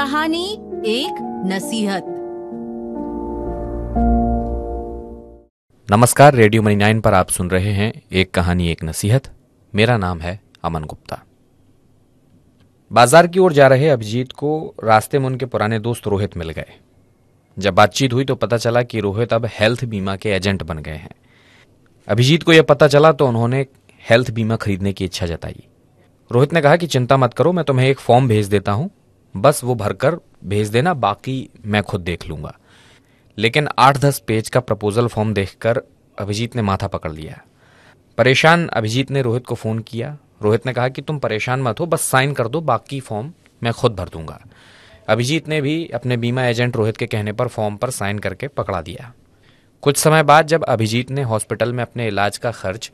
कहानी एक नसीहत नमस्कार रेडियो मनी नाइन पर आप सुन रहे हैं एक कहानी एक नसीहत मेरा नाम है अमन गुप्ता बाजार की ओर जा रहे अभिजीत को रास्ते में उनके पुराने दोस्त रोहित मिल गए जब बातचीत हुई तो पता चला कि रोहित अब हेल्थ बीमा के एजेंट बन गए हैं अभिजीत को यह पता चला तो उन्होंने हेल्थ बीमा खरीदने की इच्छा जताई रोहित ने कहा कि चिंता मत करो मैं तुम्हें एक फॉर्म भेज देता हूं बस वो भरकर भेज देना बाकी मैं खुद देख लूंगा लेकिन आठ दस पेज का प्रपोजल फॉर्म देखकर अभिजीत ने माथा पकड़ लिया परेशान अभिजीत ने रोहित को फ़ोन किया रोहित ने कहा कि तुम परेशान मत हो बस साइन कर दो बाकी फॉर्म मैं खुद भर दूंगा अभिजीत ने भी अपने बीमा एजेंट रोहित के कहने पर फॉर्म पर साइन करके पकड़ा दिया कुछ समय बाद जब अभिजीत ने हॉस्पिटल में अपने इलाज का खर्च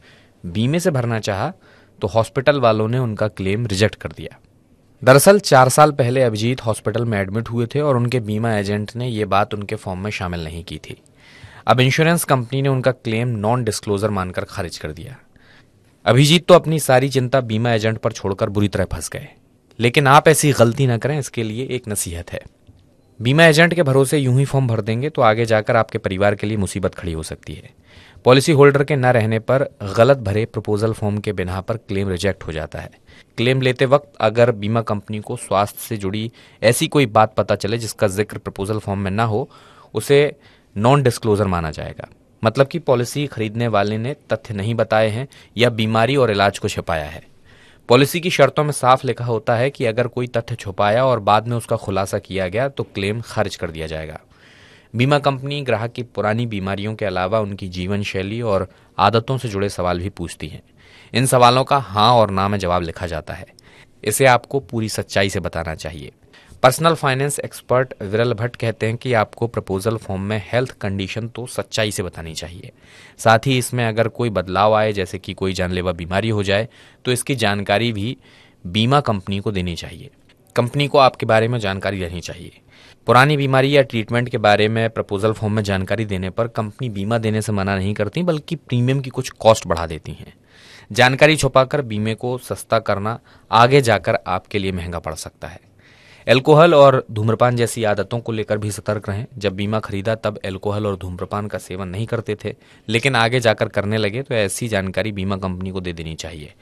बीमे से भरना चाहा तो हॉस्पिटल वालों ने उनका क्लेम रिजेक्ट कर दिया दरअसल चार साल पहले अभिजीत हॉस्पिटल में एडमिट हुए थे और उनके बीमा एजेंट ने ये बात उनके फॉर्म में शामिल नहीं की थी अब इंश्योरेंस कंपनी ने उनका क्लेम नॉन डिस्क्लोजर मानकर खारिज कर दिया अभिजीत तो अपनी सारी चिंता बीमा एजेंट पर छोड़कर बुरी तरह फंस गए लेकिन आप ऐसी गलती ना करें इसके लिए एक नसीहत है बीमा एजेंट के भरोसे यूं ही फॉर्म भर देंगे तो आगे जाकर आपके परिवार के लिए मुसीबत खड़ी हो सकती है पॉलिसी होल्डर के न रहने पर गलत भरे प्रपोजल फॉर्म के बिना पर क्लेम रिजेक्ट हो जाता है क्लेम लेते वक्त अगर बीमा कंपनी को स्वास्थ्य से जुड़ी ऐसी कोई बात पता चले जिसका जिक्र प्रपोजल फॉर्म में ना हो उसे नॉन डिस्क्लोजर माना जाएगा मतलब कि पॉलिसी खरीदने वाले ने तथ्य नहीं बताए हैं या बीमारी और इलाज को छिपाया है पॉलिसी की शर्तों में साफ लिखा होता है कि अगर कोई तथ्य छुपाया और बाद में उसका खुलासा किया गया तो क्लेम खारिज कर दिया जाएगा बीमा कंपनी ग्राहक की पुरानी बीमारियों के अलावा उनकी जीवन शैली और आदतों से जुड़े सवाल भी पूछती है इन सवालों का हाँ और ना में जवाब लिखा जाता है इसे आपको पूरी सच्चाई से बताना चाहिए पर्सनल फाइनेंस एक्सपर्ट विरल भट्ट कहते हैं कि आपको प्रपोजल फॉर्म में हेल्थ कंडीशन तो सच्चाई से बतानी चाहिए साथ ही इसमें अगर कोई बदलाव आए जैसे कि कोई जानलेवा बीमारी हो जाए तो इसकी जानकारी भी बीमा कंपनी को देनी चाहिए कंपनी को आपके बारे में जानकारी देनी चाहिए पुरानी बीमारी या ट्रीटमेंट के बारे में प्रपोजल फॉर्म में जानकारी देने पर कंपनी बीमा देने से मना नहीं करती बल्कि प्रीमियम की कुछ कॉस्ट बढ़ा देती हैं जानकारी छुपाकर बीमे को सस्ता करना आगे जाकर आपके लिए महंगा पड़ सकता है एल्कोहल और धूम्रपान जैसी आदतों को लेकर भी सतर्क रहें जब बीमा खरीदा तब एल्कोहल और धूम्रपान का सेवन नहीं करते थे लेकिन आगे जाकर करने लगे तो ऐसी जानकारी बीमा कंपनी को दे देनी चाहिए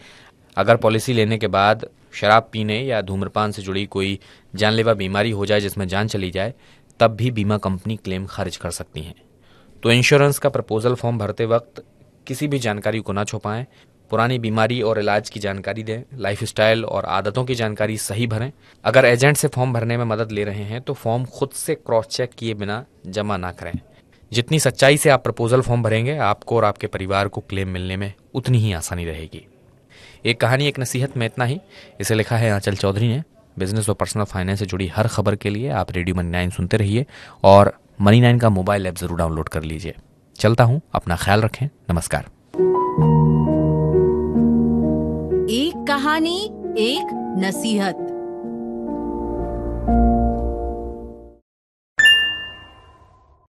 अगर पॉलिसी लेने के बाद शराब पीने या धूम्रपान से जुड़ी कोई जानलेवा बीमारी हो जाए जिसमें जान चली जाए तब भी बीमा कंपनी क्लेम खारिज कर सकती हैं तो इंश्योरेंस का प्रपोजल फॉर्म भरते वक्त किसी भी जानकारी को ना छुपाएं पुरानी बीमारी और इलाज की जानकारी दें लाइफ और आदतों की जानकारी सही भरें अगर एजेंट से फॉर्म भरने में मदद ले रहे हैं तो फॉर्म खुद से क्रॉस चेक किए बिना जमा ना करें जितनी सच्चाई से आप प्रपोजल फॉर्म भरेंगे आपको और आपके परिवार को क्लेम मिलने में उतनी ही आसानी रहेगी एक कहानी एक नसीहत में इतना ही इसे लिखा है आंचल चौधरी ने बिजनेस और पर्सनल फाइनेंस से जुड़ी हर खबर के लिए आप रेडियो मनी नाइन सुनते रहिए और मनी नाइन का मोबाइल ऐप ज़रूर डाउनलोड कर लीजिए चलता हूँ अपना ख्याल रखें नमस्कार एक कहानी एक नसीहत